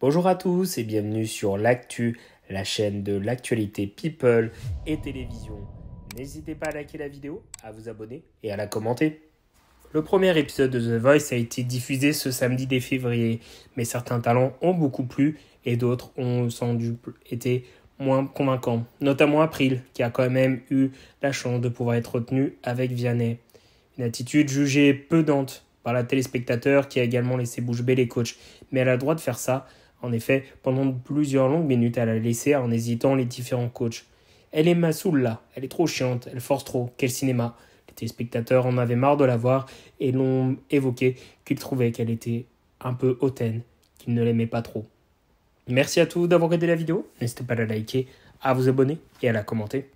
Bonjour à tous et bienvenue sur l'actu, la chaîne de l'actualité people et télévision. N'hésitez pas à liker la vidéo, à vous abonner et à la commenter. Le premier épisode de The Voice a été diffusé ce samedi des février, mais certains talents ont beaucoup plu et d'autres ont sans doute été moins convaincants, notamment April, qui a quand même eu la chance de pouvoir être retenue avec Vianney. Une attitude jugée peu dante par la téléspectateur qui a également laissé bouche bée les coachs, mais elle a le droit de faire ça en effet, pendant plusieurs longues minutes, elle a laissé en hésitant les différents coachs. Elle est ma là, elle est trop chiante, elle force trop, quel cinéma. Les téléspectateurs en avaient marre de la voir et l'ont évoqué qu'ils trouvaient qu'elle était un peu hautaine, qu'ils ne l'aimaient pas trop. Merci à tous d'avoir regardé la vidéo, n'hésitez pas à la liker, à vous abonner et à la commenter.